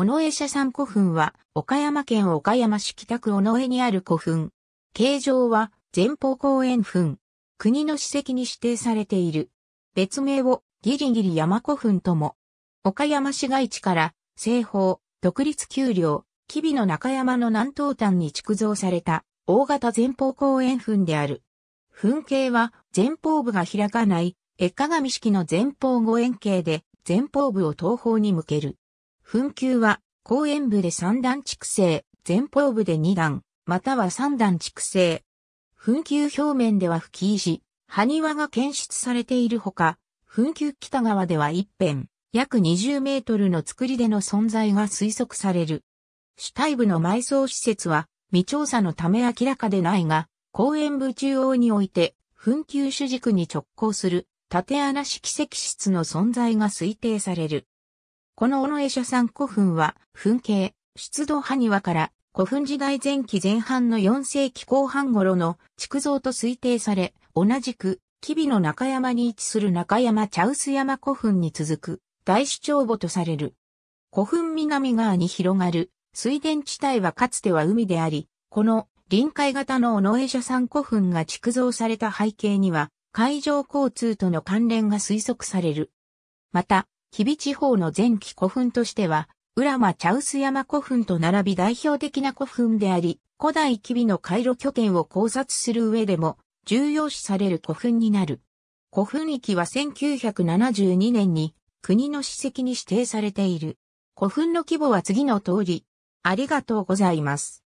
尾上社山古墳は、岡山県岡山市北区尾上にある古墳。形状は、前方後円墳。国の史跡に指定されている。別名を、ギリギリ山古墳とも。岡山市街地から、西方、独立丘陵、吉備の中山の南東端に築造された、大型前方後円墳である。墳形は、前方部が開かない、絵鏡式の前方後円形で、前方部を東方に向ける。墳丘は、後円部で三段築成、前方部で二段、または三段築成。墳丘表面では吹石、埴輪が検出されているほか、墳丘北側では一辺、約20メートルの造りでの存在が推測される。主体部の埋葬施設は、未調査のため明らかでないが、公園部中央において、墳丘主軸に直行する、縦穴式石室の存在が推定される。この尾上社山古墳は、墳形、出土埴輪から古墳時代前期前半の4世紀後半頃の築造と推定され、同じく、吉備の中山に位置する中山茶臼山古墳に続く、大主張墓とされる。古墳南側に広がる水田地帯はかつては海であり、この臨海型の尾上社山古墳が築造された背景には、海上交通との関連が推測される。また、日比地方の前期古墳としては、浦間茶臼山古墳と並び代表的な古墳であり、古代吉備の回路拠点を考察する上でも、重要視される古墳になる。古墳域は1972年に国の史跡に指定されている。古墳の規模は次の通り。ありがとうございます。